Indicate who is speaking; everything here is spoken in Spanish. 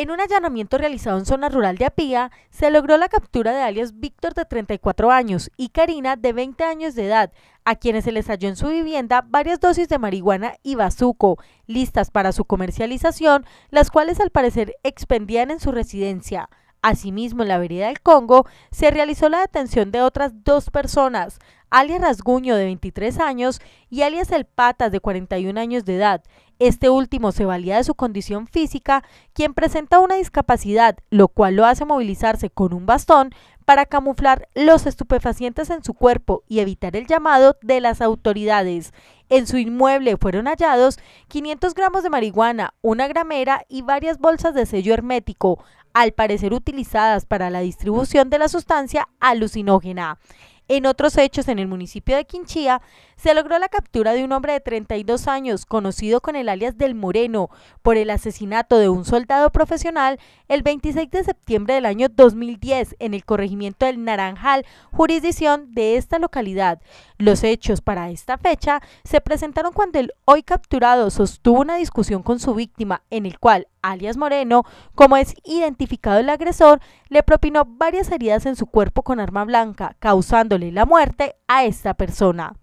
Speaker 1: En un allanamiento realizado en zona rural de Apía, se logró la captura de alias Víctor de 34 años y Karina de 20 años de edad, a quienes se les halló en su vivienda varias dosis de marihuana y bazuco, listas para su comercialización, las cuales al parecer expendían en su residencia. Asimismo, en la vereda del Congo se realizó la detención de otras dos personas, alias Rasguño de 23 años y alias El Patas de 41 años de edad. Este último se valía de su condición física, quien presenta una discapacidad, lo cual lo hace movilizarse con un bastón para camuflar los estupefacientes en su cuerpo y evitar el llamado de las autoridades. En su inmueble fueron hallados 500 gramos de marihuana, una gramera y varias bolsas de sello hermético, al parecer utilizadas para la distribución de la sustancia alucinógena. En otros hechos, en el municipio de Quinchía, se logró la captura de un hombre de 32 años, conocido con el alias del Moreno, por el asesinato de un soldado profesional el 26 de septiembre del año 2010 en el corregimiento del Naranjal, jurisdicción de esta localidad. Los hechos para esta fecha se presentaron cuando el hoy capturado sostuvo una discusión con su víctima en el cual alias Moreno, como es identificado el agresor, le propinó varias heridas en su cuerpo con arma blanca, causándole la muerte a esta persona.